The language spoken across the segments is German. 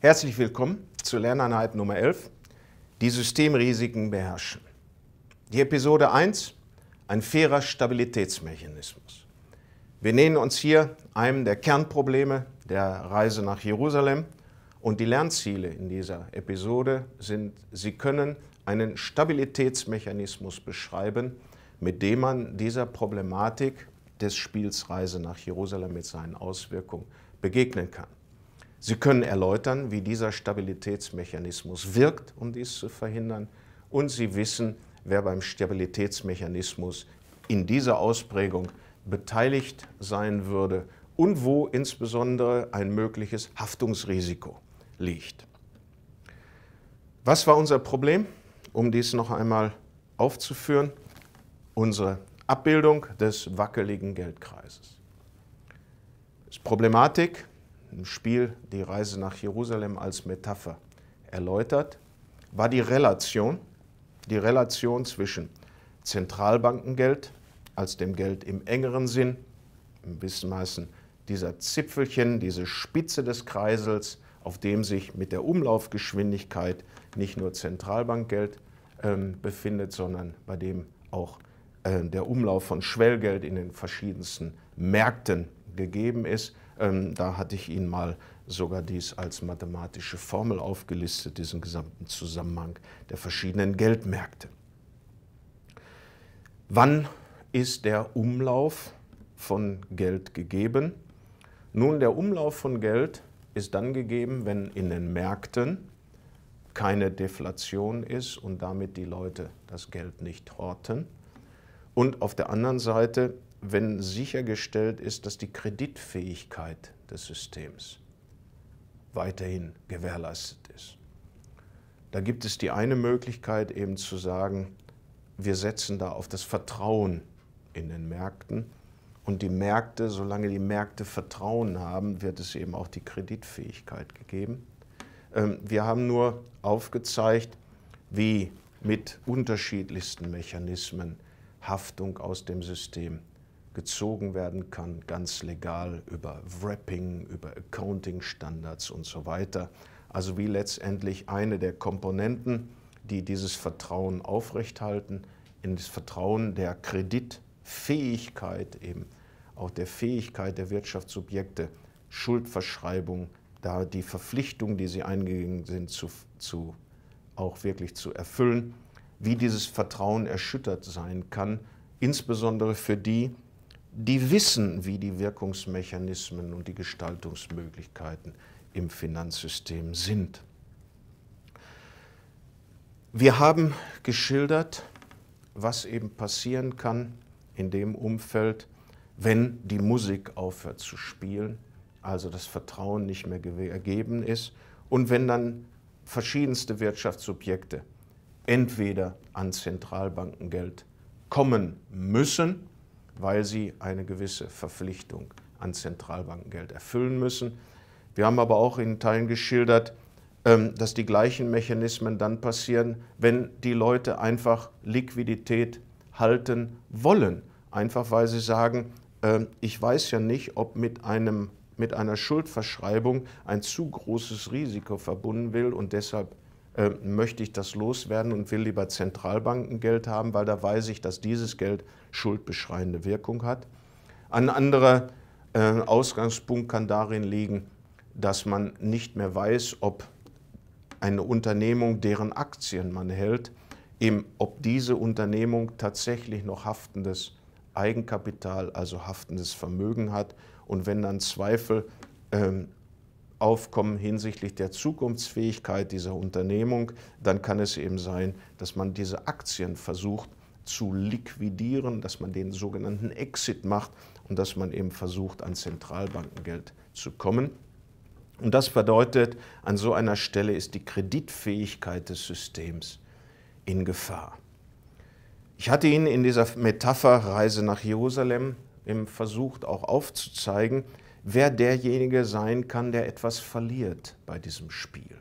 Herzlich willkommen zur Lerneinheit Nummer 11, die Systemrisiken beherrschen. Die Episode 1, ein fairer Stabilitätsmechanismus. Wir nähern uns hier einem der Kernprobleme der Reise nach Jerusalem und die Lernziele in dieser Episode sind, Sie können einen Stabilitätsmechanismus beschreiben, mit dem man dieser Problematik des Spiels Reise nach Jerusalem mit seinen Auswirkungen begegnen kann. Sie können erläutern, wie dieser Stabilitätsmechanismus wirkt, um dies zu verhindern. Und Sie wissen, wer beim Stabilitätsmechanismus in dieser Ausprägung beteiligt sein würde und wo insbesondere ein mögliches Haftungsrisiko liegt. Was war unser Problem? Um dies noch einmal aufzuführen, unsere Abbildung des wackeligen Geldkreises. Das Problematik im Spiel die Reise nach Jerusalem als Metapher erläutert, war die Relation, die Relation zwischen Zentralbankengeld als dem Geld im engeren Sinn, im Wissenmaßen dieser Zipfelchen, diese Spitze des Kreisels, auf dem sich mit der Umlaufgeschwindigkeit nicht nur Zentralbankgeld äh, befindet, sondern bei dem auch äh, der Umlauf von Schwellgeld in den verschiedensten Märkten gegeben ist. Ähm, da hatte ich Ihnen mal sogar dies als mathematische Formel aufgelistet, diesen gesamten Zusammenhang der verschiedenen Geldmärkte. Wann ist der Umlauf von Geld gegeben? Nun, der Umlauf von Geld ist dann gegeben, wenn in den Märkten keine Deflation ist und damit die Leute das Geld nicht horten. Und auf der anderen Seite wenn sichergestellt ist, dass die Kreditfähigkeit des Systems weiterhin gewährleistet ist. Da gibt es die eine Möglichkeit eben zu sagen, wir setzen da auf das Vertrauen in den Märkten. Und die Märkte, solange die Märkte Vertrauen haben, wird es eben auch die Kreditfähigkeit gegeben. Ähm, wir haben nur aufgezeigt, wie mit unterschiedlichsten Mechanismen Haftung aus dem System gezogen werden kann, ganz legal über Wrapping, über Accounting-Standards und so weiter. Also wie letztendlich eine der Komponenten, die dieses Vertrauen aufrechthalten, in das Vertrauen der Kreditfähigkeit, eben auch der Fähigkeit der Wirtschaftssubjekte, Schuldverschreibung, da die Verpflichtung, die sie eingegangen sind, zu, zu, auch wirklich zu erfüllen, wie dieses Vertrauen erschüttert sein kann, insbesondere für die, die wissen, wie die Wirkungsmechanismen und die Gestaltungsmöglichkeiten im Finanzsystem sind. Wir haben geschildert, was eben passieren kann in dem Umfeld, wenn die Musik aufhört zu spielen, also das Vertrauen nicht mehr ergeben ist und wenn dann verschiedenste Wirtschaftssubjekte entweder an Zentralbankengeld kommen müssen weil sie eine gewisse Verpflichtung an Zentralbankengeld erfüllen müssen. Wir haben aber auch in Teilen geschildert, ähm, dass die gleichen Mechanismen dann passieren, wenn die Leute einfach Liquidität halten wollen. Einfach weil sie sagen, ähm, ich weiß ja nicht, ob mit, einem, mit einer Schuldverschreibung ein zu großes Risiko verbunden will und deshalb äh, möchte ich das loswerden und will lieber Zentralbankengeld haben, weil da weiß ich, dass dieses Geld schuldbeschreiende Wirkung hat. Ein anderer äh, Ausgangspunkt kann darin liegen, dass man nicht mehr weiß, ob eine Unternehmung, deren Aktien man hält, eben, ob diese Unternehmung tatsächlich noch haftendes Eigenkapital, also haftendes Vermögen hat. Und wenn dann Zweifel ähm, aufkommen hinsichtlich der Zukunftsfähigkeit dieser Unternehmung, dann kann es eben sein, dass man diese Aktien versucht zu liquidieren, dass man den sogenannten Exit macht und dass man eben versucht, an Zentralbankengeld zu kommen. Und das bedeutet, an so einer Stelle ist die Kreditfähigkeit des Systems in Gefahr. Ich hatte Ihnen in dieser Metapher Reise nach Jerusalem eben versucht auch aufzuzeigen, wer derjenige sein kann, der etwas verliert bei diesem Spiel.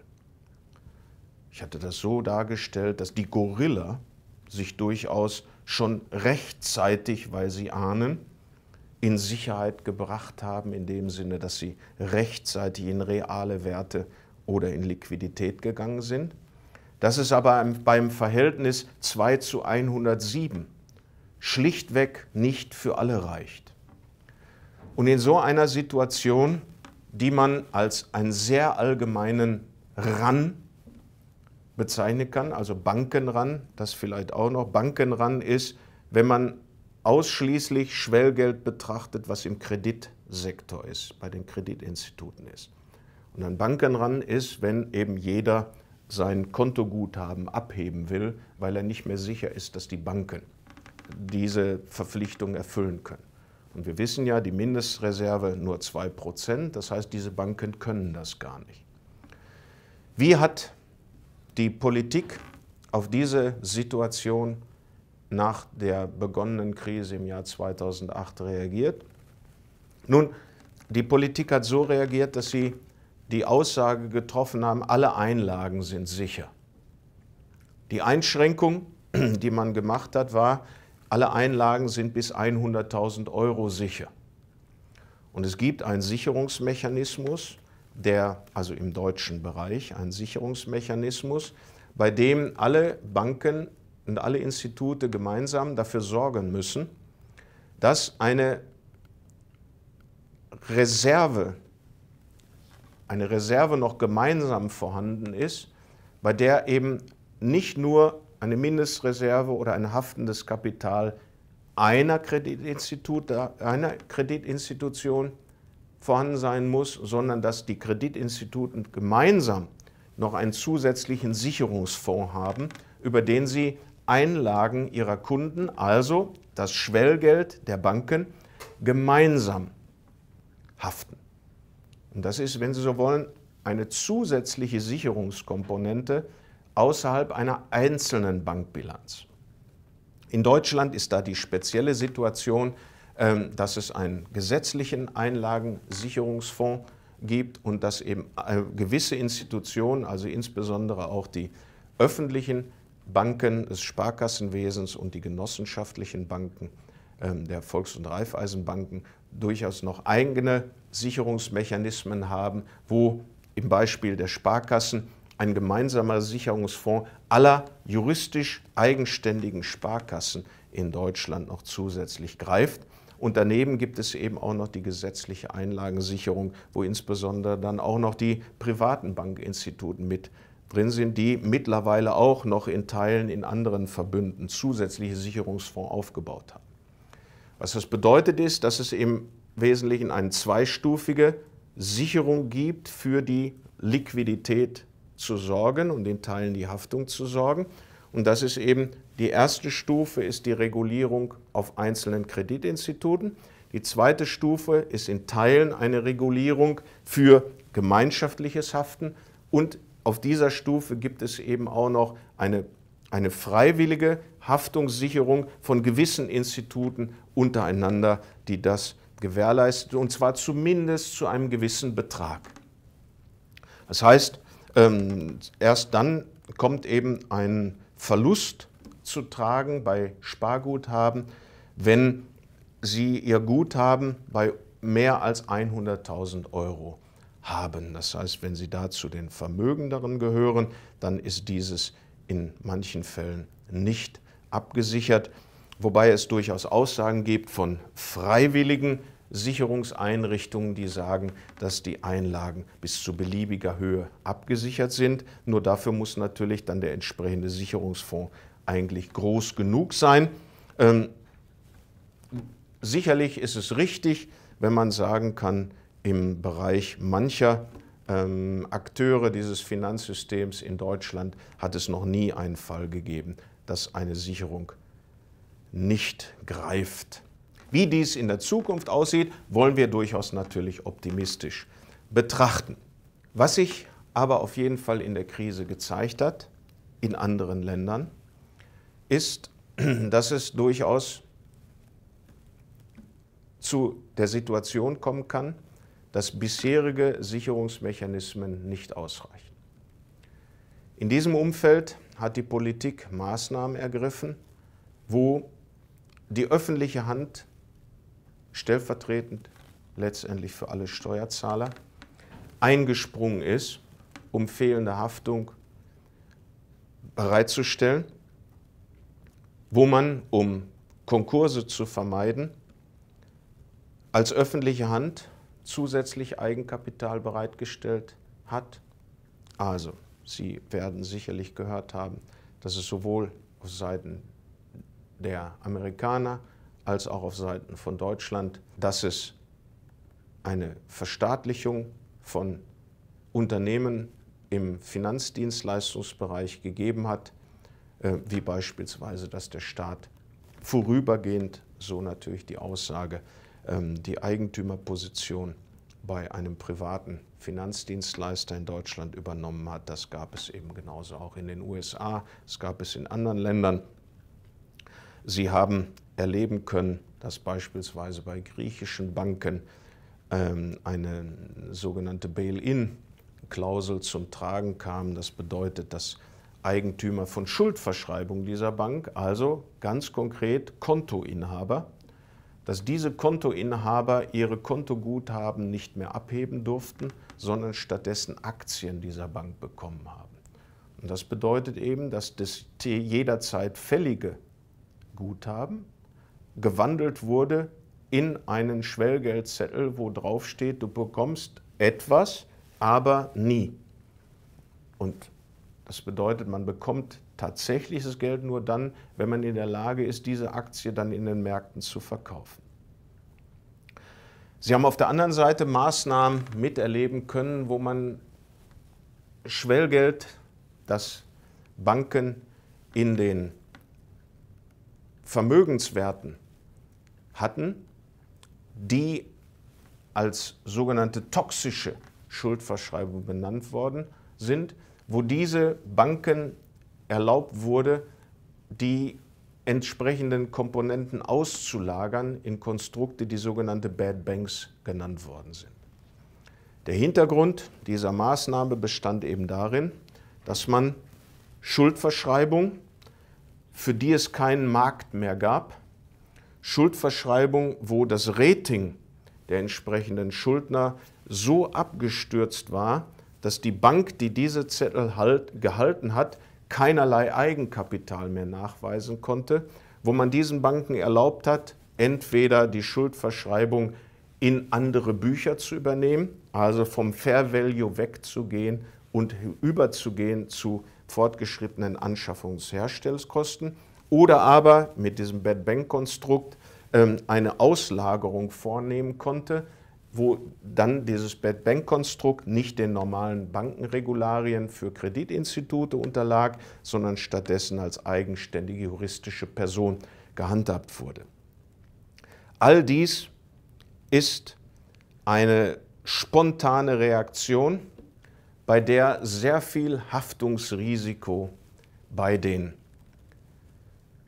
Ich hatte das so dargestellt, dass die Gorilla sich durchaus schon rechtzeitig, weil sie ahnen, in Sicherheit gebracht haben, in dem Sinne, dass sie rechtzeitig in reale Werte oder in Liquidität gegangen sind. Das ist aber beim Verhältnis 2 zu 107 schlichtweg nicht für alle reicht. Und in so einer Situation, die man als einen sehr allgemeinen RAN bezeichnen kann, also Bankenran, das vielleicht auch noch, Bankenran ist, wenn man ausschließlich Schwellgeld betrachtet, was im Kreditsektor ist, bei den Kreditinstituten ist. Und ein Bankenran ist, wenn eben jeder sein Kontoguthaben abheben will, weil er nicht mehr sicher ist, dass die Banken diese Verpflichtung erfüllen können. Und wir wissen ja, die Mindestreserve nur 2%. Das heißt, diese Banken können das gar nicht. Wie hat die Politik auf diese Situation nach der begonnenen Krise im Jahr 2008 reagiert? Nun, die Politik hat so reagiert, dass sie die Aussage getroffen haben, alle Einlagen sind sicher. Die Einschränkung, die man gemacht hat, war, alle Einlagen sind bis 100.000 Euro sicher. Und es gibt einen Sicherungsmechanismus, der, also im deutschen Bereich, einen Sicherungsmechanismus, bei dem alle Banken und alle Institute gemeinsam dafür sorgen müssen, dass eine Reserve, eine Reserve noch gemeinsam vorhanden ist, bei der eben nicht nur eine Mindestreserve oder ein haftendes Kapital einer, Kreditinstitut, einer Kreditinstitution vorhanden sein muss, sondern dass die Kreditinstituten gemeinsam noch einen zusätzlichen Sicherungsfonds haben, über den sie Einlagen ihrer Kunden, also das Schwellgeld der Banken, gemeinsam haften. Und das ist, wenn Sie so wollen, eine zusätzliche Sicherungskomponente außerhalb einer einzelnen Bankbilanz. In Deutschland ist da die spezielle Situation, ähm, dass es einen gesetzlichen Einlagensicherungsfonds gibt und dass eben äh, gewisse Institutionen, also insbesondere auch die öffentlichen Banken des Sparkassenwesens und die genossenschaftlichen Banken ähm, der Volks- und Raiffeisenbanken durchaus noch eigene Sicherungsmechanismen haben, wo im Beispiel der Sparkassen ein gemeinsamer Sicherungsfonds aller juristisch eigenständigen Sparkassen in Deutschland noch zusätzlich greift. Und daneben gibt es eben auch noch die gesetzliche Einlagensicherung, wo insbesondere dann auch noch die privaten Bankinstituten mit drin sind, die mittlerweile auch noch in Teilen in anderen Verbünden zusätzliche Sicherungsfonds aufgebaut haben. Was das bedeutet ist, dass es im Wesentlichen eine zweistufige Sicherung gibt für die Liquidität zu sorgen und in Teilen die Haftung zu sorgen. Und das ist eben die erste Stufe, ist die Regulierung auf einzelnen Kreditinstituten. Die zweite Stufe ist in Teilen eine Regulierung für gemeinschaftliches Haften. Und auf dieser Stufe gibt es eben auch noch eine, eine freiwillige Haftungssicherung von gewissen Instituten untereinander, die das gewährleistet, und zwar zumindest zu einem gewissen Betrag. Das heißt, ähm, erst dann kommt eben ein Verlust zu tragen bei Sparguthaben, wenn Sie Ihr Guthaben bei mehr als 100.000 Euro haben. Das heißt, wenn Sie da zu den Vermögenderen gehören, dann ist dieses in manchen Fällen nicht abgesichert, wobei es durchaus Aussagen gibt von Freiwilligen, Sicherungseinrichtungen, die sagen, dass die Einlagen bis zu beliebiger Höhe abgesichert sind. Nur dafür muss natürlich dann der entsprechende Sicherungsfonds eigentlich groß genug sein. Ähm, sicherlich ist es richtig, wenn man sagen kann, im Bereich mancher ähm, Akteure dieses Finanzsystems in Deutschland hat es noch nie einen Fall gegeben, dass eine Sicherung nicht greift. Wie dies in der Zukunft aussieht, wollen wir durchaus natürlich optimistisch betrachten. Was sich aber auf jeden Fall in der Krise gezeigt hat, in anderen Ländern, ist, dass es durchaus zu der Situation kommen kann, dass bisherige Sicherungsmechanismen nicht ausreichen. In diesem Umfeld hat die Politik Maßnahmen ergriffen, wo die öffentliche Hand stellvertretend letztendlich für alle Steuerzahler, eingesprungen ist, um fehlende Haftung bereitzustellen, wo man, um Konkurse zu vermeiden, als öffentliche Hand zusätzlich Eigenkapital bereitgestellt hat. Also, Sie werden sicherlich gehört haben, dass es sowohl auf Seiten der Amerikaner als auch auf Seiten von Deutschland, dass es eine Verstaatlichung von Unternehmen im Finanzdienstleistungsbereich gegeben hat, äh, wie beispielsweise, dass der Staat vorübergehend, so natürlich die Aussage, ähm, die Eigentümerposition bei einem privaten Finanzdienstleister in Deutschland übernommen hat. Das gab es eben genauso auch in den USA, es gab es in anderen Ländern. Sie haben erleben können, dass beispielsweise bei griechischen Banken ähm, eine sogenannte Bail-in-Klausel zum Tragen kam. Das bedeutet, dass Eigentümer von Schuldverschreibung dieser Bank, also ganz konkret Kontoinhaber, dass diese Kontoinhaber ihre Kontoguthaben nicht mehr abheben durften, sondern stattdessen Aktien dieser Bank bekommen haben. Und das bedeutet eben, dass das jederzeit fällige Guthaben gewandelt wurde in einen Schwellgeldzettel, wo drauf steht, du bekommst etwas, aber nie. Und das bedeutet, man bekommt tatsächliches Geld nur dann, wenn man in der Lage ist, diese Aktie dann in den Märkten zu verkaufen. Sie haben auf der anderen Seite Maßnahmen miterleben können, wo man Schwellgeld, das Banken in den Vermögenswerten hatten, die als sogenannte toxische Schuldverschreibung benannt worden sind, wo diese Banken erlaubt wurde, die entsprechenden Komponenten auszulagern in Konstrukte, die sogenannte Bad Banks genannt worden sind. Der Hintergrund dieser Maßnahme bestand eben darin, dass man Schuldverschreibung, für die es keinen Markt mehr gab, Schuldverschreibung, wo das Rating der entsprechenden Schuldner so abgestürzt war, dass die Bank, die diese Zettel halt, gehalten hat, keinerlei Eigenkapital mehr nachweisen konnte, wo man diesen Banken erlaubt hat, entweder die Schuldverschreibung in andere Bücher zu übernehmen, also vom Fair Value wegzugehen und überzugehen zu fortgeschrittenen Anschaffungs- Herstellkosten oder aber mit diesem Bad Bank Konstrukt ähm, eine Auslagerung vornehmen konnte, wo dann dieses Bad Bank Konstrukt nicht den normalen Bankenregularien für Kreditinstitute unterlag, sondern stattdessen als eigenständige juristische Person gehandhabt wurde. All dies ist eine spontane Reaktion, bei der sehr viel Haftungsrisiko bei den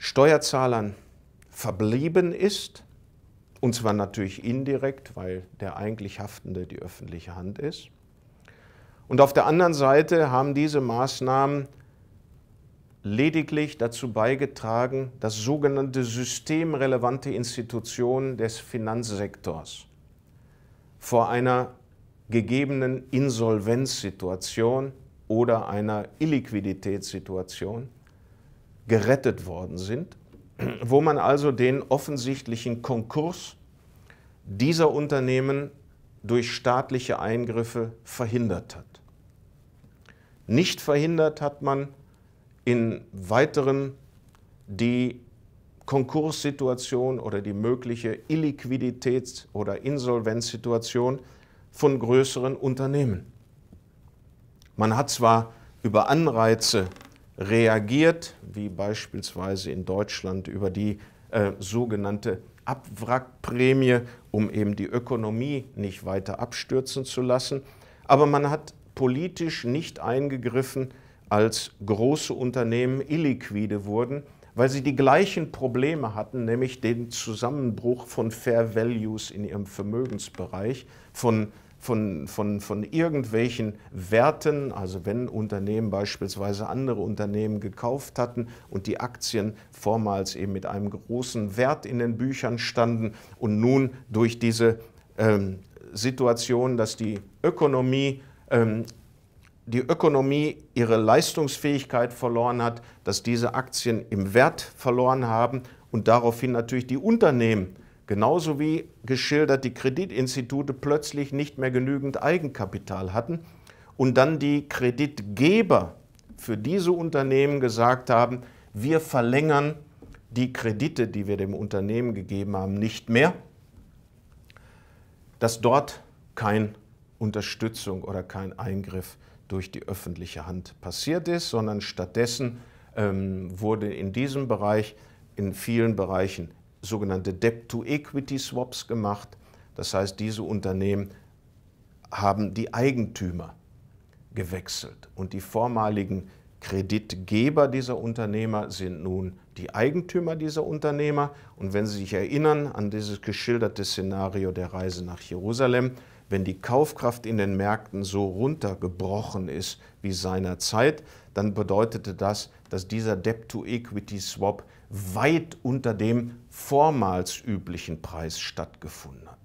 Steuerzahlern verblieben ist, und zwar natürlich indirekt, weil der eigentlich Haftende die öffentliche Hand ist. Und auf der anderen Seite haben diese Maßnahmen lediglich dazu beigetragen, dass sogenannte systemrelevante Institutionen des Finanzsektors vor einer gegebenen Insolvenzsituation oder einer Illiquiditätssituation gerettet worden sind, wo man also den offensichtlichen Konkurs dieser Unternehmen durch staatliche Eingriffe verhindert hat. Nicht verhindert hat man in weiterem die Konkurssituation oder die mögliche Illiquiditäts- oder Insolvenzsituation von größeren Unternehmen. Man hat zwar über Anreize reagiert, wie beispielsweise in Deutschland über die äh, sogenannte Abwrackprämie, um eben die Ökonomie nicht weiter abstürzen zu lassen. Aber man hat politisch nicht eingegriffen, als große Unternehmen illiquide wurden, weil sie die gleichen Probleme hatten, nämlich den Zusammenbruch von Fair Values in ihrem Vermögensbereich, von von, von, von irgendwelchen Werten, also wenn Unternehmen beispielsweise andere Unternehmen gekauft hatten und die Aktien vormals eben mit einem großen Wert in den Büchern standen und nun durch diese ähm, Situation, dass die Ökonomie ähm, die Ökonomie ihre Leistungsfähigkeit verloren hat, dass diese Aktien im Wert verloren haben und daraufhin natürlich die Unternehmen Genauso wie geschildert die Kreditinstitute plötzlich nicht mehr genügend Eigenkapital hatten und dann die Kreditgeber für diese Unternehmen gesagt haben, wir verlängern die Kredite, die wir dem Unternehmen gegeben haben, nicht mehr, dass dort keine Unterstützung oder kein Eingriff durch die öffentliche Hand passiert ist, sondern stattdessen ähm, wurde in diesem Bereich in vielen Bereichen sogenannte Debt-to-Equity-Swaps gemacht. Das heißt, diese Unternehmen haben die Eigentümer gewechselt und die vormaligen Kreditgeber dieser Unternehmer sind nun die Eigentümer dieser Unternehmer. Und wenn Sie sich erinnern an dieses geschilderte Szenario der Reise nach Jerusalem, wenn die Kaufkraft in den Märkten so runtergebrochen ist wie seinerzeit, dann bedeutete das, dass dieser Debt-to-Equity-Swap weit unter dem vormals üblichen Preis stattgefunden hat.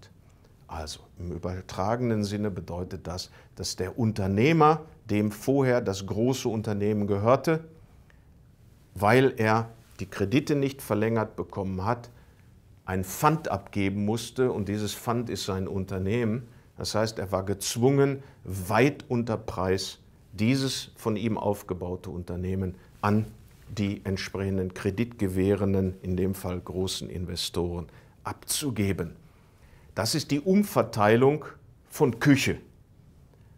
Also im übertragenen Sinne bedeutet das, dass der Unternehmer, dem vorher das große Unternehmen gehörte, weil er die Kredite nicht verlängert bekommen hat, ein Pfand abgeben musste und dieses Pfand ist sein Unternehmen. Das heißt, er war gezwungen, weit unter Preis dieses von ihm aufgebaute Unternehmen an die entsprechenden kreditgewährenden, in dem Fall großen Investoren, abzugeben. Das ist die Umverteilung von Küche.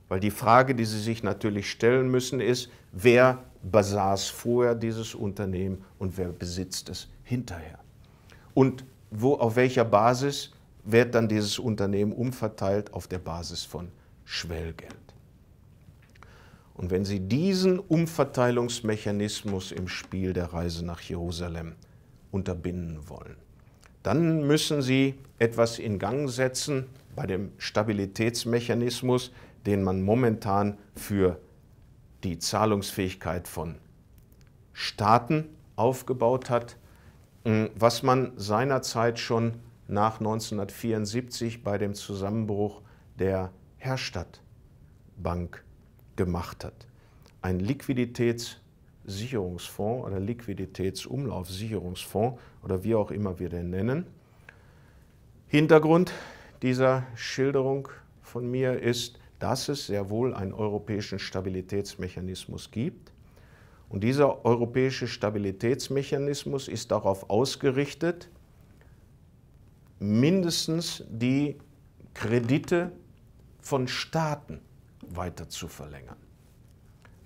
Weil die Frage, die Sie sich natürlich stellen müssen, ist, wer besaß vorher dieses Unternehmen und wer besitzt es hinterher? Und wo, auf welcher Basis wird dann dieses Unternehmen umverteilt? Auf der Basis von Schwellgeld. Und wenn Sie diesen Umverteilungsmechanismus im Spiel der Reise nach Jerusalem unterbinden wollen, dann müssen Sie etwas in Gang setzen bei dem Stabilitätsmechanismus, den man momentan für die Zahlungsfähigkeit von Staaten aufgebaut hat, hm, was man seinerzeit schon nach 1974 bei dem Zusammenbruch der Herstadtbank gemacht hat. Ein Liquiditätssicherungsfonds oder Liquiditätsumlaufsicherungsfonds oder wie auch immer wir den nennen. Hintergrund dieser Schilderung von mir ist, dass es sehr wohl einen europäischen Stabilitätsmechanismus gibt. Und dieser europäische Stabilitätsmechanismus ist darauf ausgerichtet, mindestens die Kredite von Staaten weiter zu verlängern,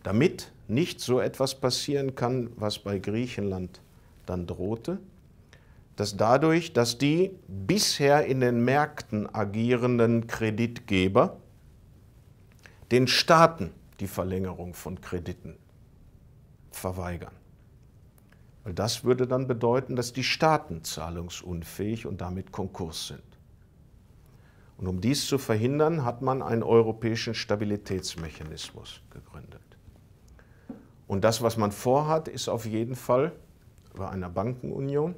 damit nicht so etwas passieren kann, was bei Griechenland dann drohte, dass dadurch, dass die bisher in den Märkten agierenden Kreditgeber den Staaten die Verlängerung von Krediten verweigern. Weil das würde dann bedeuten, dass die Staaten zahlungsunfähig und damit Konkurs sind. Und um dies zu verhindern, hat man einen europäischen Stabilitätsmechanismus gegründet. Und das, was man vorhat, ist auf jeden Fall bei einer Bankenunion,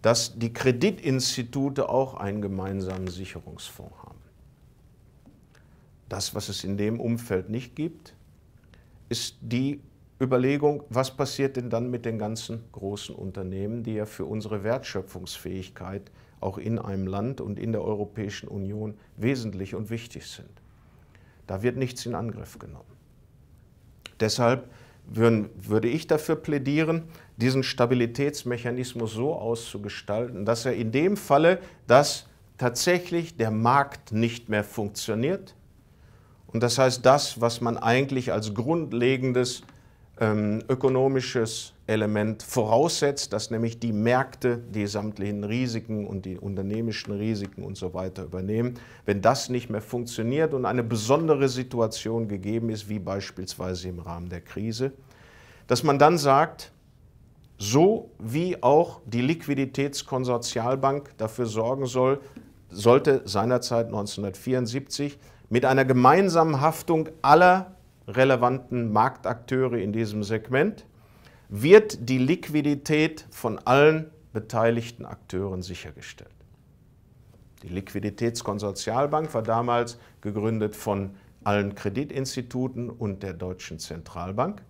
dass die Kreditinstitute auch einen gemeinsamen Sicherungsfonds haben. Das, was es in dem Umfeld nicht gibt, ist die Überlegung, was passiert denn dann mit den ganzen großen Unternehmen, die ja für unsere Wertschöpfungsfähigkeit auch in einem Land und in der Europäischen Union wesentlich und wichtig sind. Da wird nichts in Angriff genommen. Deshalb würde ich dafür plädieren, diesen Stabilitätsmechanismus so auszugestalten, dass er in dem Falle, dass tatsächlich der Markt nicht mehr funktioniert, und das heißt das, was man eigentlich als grundlegendes ähm, ökonomisches Element voraussetzt, dass nämlich die Märkte die sämtlichen Risiken und die unternehmischen Risiken und so weiter übernehmen. Wenn das nicht mehr funktioniert und eine besondere Situation gegeben ist, wie beispielsweise im Rahmen der Krise, dass man dann sagt, so wie auch die Liquiditätskonsortialbank dafür sorgen soll, sollte seinerzeit 1974 mit einer gemeinsamen Haftung aller relevanten Marktakteure in diesem Segment wird die Liquidität von allen beteiligten Akteuren sichergestellt. Die Liquiditätskonsortialbank war damals gegründet von allen Kreditinstituten und der Deutschen Zentralbank.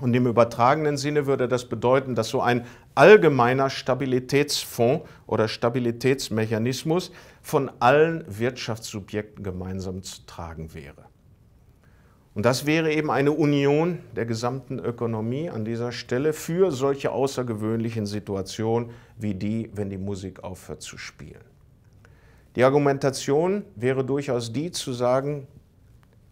Und im übertragenen Sinne würde das bedeuten, dass so ein allgemeiner Stabilitätsfonds oder Stabilitätsmechanismus von allen Wirtschaftssubjekten gemeinsam zu tragen wäre. Und das wäre eben eine Union der gesamten Ökonomie an dieser Stelle für solche außergewöhnlichen Situationen wie die, wenn die Musik aufhört zu spielen. Die Argumentation wäre durchaus die zu sagen,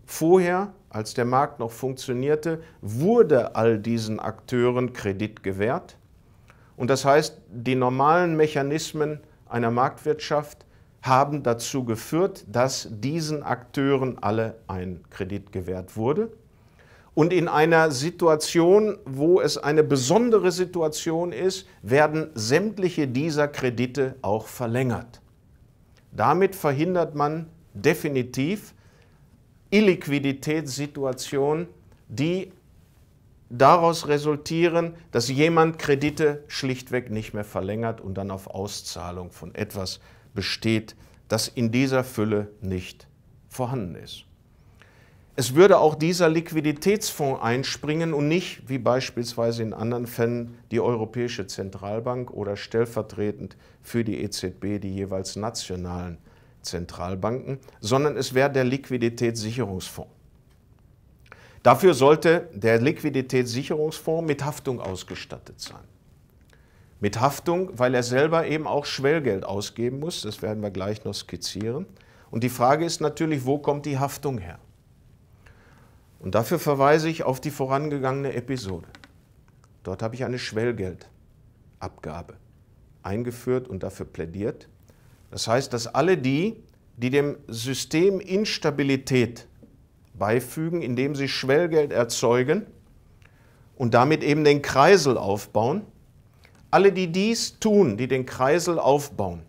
vorher, als der Markt noch funktionierte, wurde all diesen Akteuren Kredit gewährt. Und das heißt, die normalen Mechanismen einer Marktwirtschaft haben dazu geführt, dass diesen Akteuren alle ein Kredit gewährt wurde. Und in einer Situation, wo es eine besondere Situation ist, werden sämtliche dieser Kredite auch verlängert. Damit verhindert man definitiv Illiquiditätssituationen, die daraus resultieren, dass jemand Kredite schlichtweg nicht mehr verlängert und dann auf Auszahlung von etwas besteht, das in dieser Fülle nicht vorhanden ist. Es würde auch dieser Liquiditätsfonds einspringen und nicht, wie beispielsweise in anderen Fällen, die Europäische Zentralbank oder stellvertretend für die EZB die jeweils nationalen Zentralbanken, sondern es wäre der Liquiditätssicherungsfonds. Dafür sollte der Liquiditätssicherungsfonds mit Haftung ausgestattet sein mit Haftung, weil er selber eben auch Schwellgeld ausgeben muss. Das werden wir gleich noch skizzieren. Und die Frage ist natürlich, wo kommt die Haftung her? Und dafür verweise ich auf die vorangegangene Episode. Dort habe ich eine Schwellgeldabgabe eingeführt und dafür plädiert. Das heißt, dass alle die, die dem System Instabilität beifügen, indem sie Schwellgeld erzeugen und damit eben den Kreisel aufbauen, alle, die dies tun, die den Kreisel aufbauen,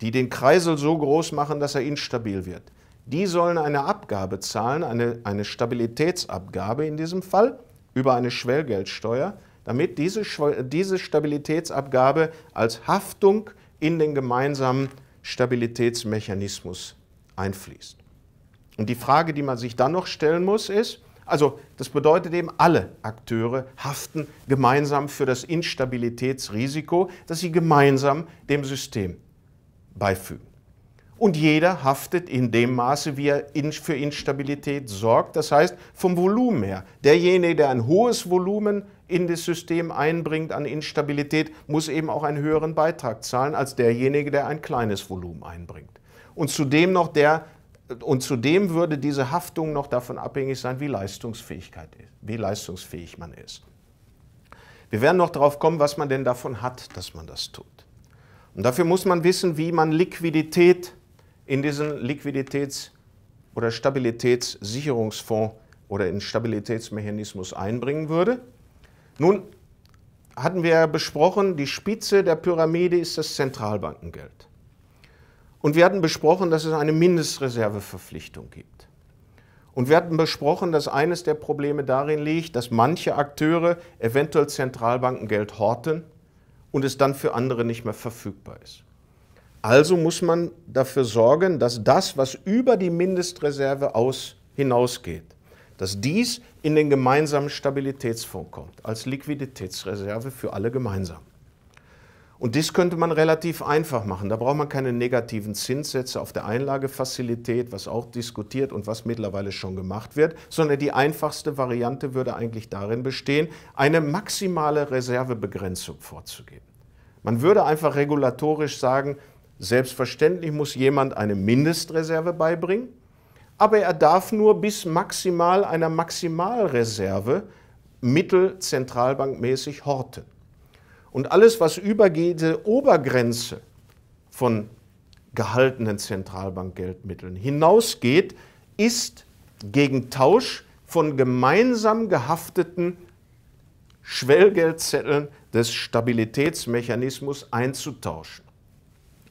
die den Kreisel so groß machen, dass er instabil wird, die sollen eine Abgabe zahlen, eine, eine Stabilitätsabgabe in diesem Fall über eine Schwellgeldsteuer, damit diese, diese Stabilitätsabgabe als Haftung in den gemeinsamen Stabilitätsmechanismus einfließt. Und die Frage, die man sich dann noch stellen muss, ist, also das bedeutet eben, alle Akteure haften gemeinsam für das Instabilitätsrisiko, das sie gemeinsam dem System beifügen. Und jeder haftet in dem Maße, wie er für Instabilität sorgt, das heißt vom Volumen her. Derjenige, der ein hohes Volumen in das System einbringt an Instabilität, muss eben auch einen höheren Beitrag zahlen als derjenige, der ein kleines Volumen einbringt. Und zudem noch der, und zudem würde diese Haftung noch davon abhängig sein, wie, Leistungsfähigkeit ist, wie leistungsfähig man ist. Wir werden noch darauf kommen, was man denn davon hat, dass man das tut. Und dafür muss man wissen, wie man Liquidität in diesen Liquiditäts- oder Stabilitätssicherungsfonds oder in Stabilitätsmechanismus einbringen würde. Nun hatten wir ja besprochen, die Spitze der Pyramide ist das Zentralbankengeld. Und wir hatten besprochen, dass es eine Mindestreserveverpflichtung gibt. Und wir hatten besprochen, dass eines der Probleme darin liegt, dass manche Akteure eventuell Zentralbankengeld horten und es dann für andere nicht mehr verfügbar ist. Also muss man dafür sorgen, dass das, was über die Mindestreserve aus, hinausgeht, dass dies in den gemeinsamen Stabilitätsfonds kommt, als Liquiditätsreserve für alle gemeinsam. Und das könnte man relativ einfach machen. Da braucht man keine negativen Zinssätze auf der Einlagefazilität, was auch diskutiert und was mittlerweile schon gemacht wird, sondern die einfachste Variante würde eigentlich darin bestehen, eine maximale Reservebegrenzung vorzugeben. Man würde einfach regulatorisch sagen, selbstverständlich muss jemand eine Mindestreserve beibringen, aber er darf nur bis maximal einer Maximalreserve mittelzentralbankmäßig horten. Und alles, was über diese Obergrenze von gehaltenen Zentralbankgeldmitteln hinausgeht, ist gegen Tausch von gemeinsam gehafteten Schwellgeldzetteln des Stabilitätsmechanismus einzutauschen.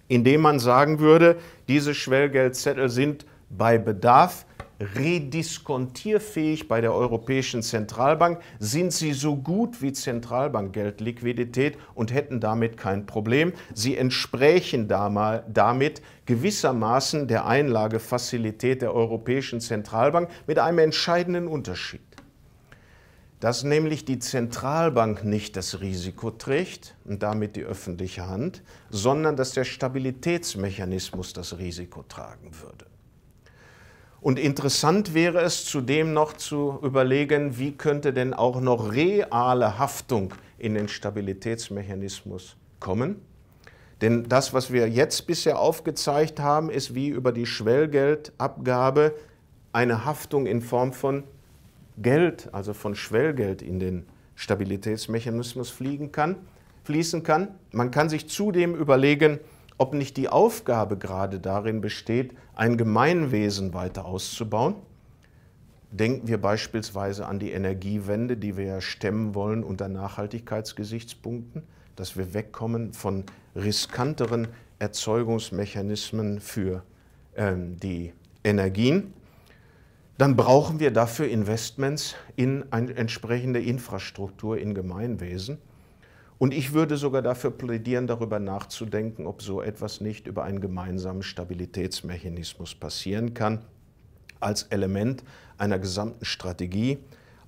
Indem man sagen würde, diese Schwellgeldzettel sind bei Bedarf rediskontierfähig bei der Europäischen Zentralbank, sind sie so gut wie Zentralbankgeldliquidität und hätten damit kein Problem. Sie entsprächen damit gewissermaßen der Einlagefazilität der Europäischen Zentralbank mit einem entscheidenden Unterschied. Dass nämlich die Zentralbank nicht das Risiko trägt und damit die öffentliche Hand, sondern dass der Stabilitätsmechanismus das Risiko tragen würde. Und interessant wäre es zudem noch zu überlegen, wie könnte denn auch noch reale Haftung in den Stabilitätsmechanismus kommen. Denn das, was wir jetzt bisher aufgezeigt haben, ist wie über die Schwellgeldabgabe eine Haftung in Form von Geld, also von Schwellgeld in den Stabilitätsmechanismus fliegen kann, fließen kann. Man kann sich zudem überlegen, ob nicht die Aufgabe gerade darin besteht, ein Gemeinwesen weiter auszubauen. Denken wir beispielsweise an die Energiewende, die wir ja stemmen wollen unter Nachhaltigkeitsgesichtspunkten, dass wir wegkommen von riskanteren Erzeugungsmechanismen für ähm, die Energien. Dann brauchen wir dafür Investments in eine entsprechende Infrastruktur in Gemeinwesen. Und ich würde sogar dafür plädieren, darüber nachzudenken, ob so etwas nicht über einen gemeinsamen Stabilitätsmechanismus passieren kann, als Element einer gesamten Strategie,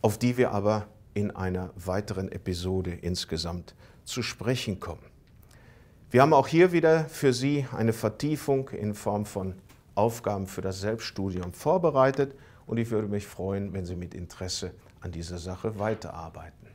auf die wir aber in einer weiteren Episode insgesamt zu sprechen kommen. Wir haben auch hier wieder für Sie eine Vertiefung in Form von Aufgaben für das Selbststudium vorbereitet und ich würde mich freuen, wenn Sie mit Interesse an dieser Sache weiterarbeiten.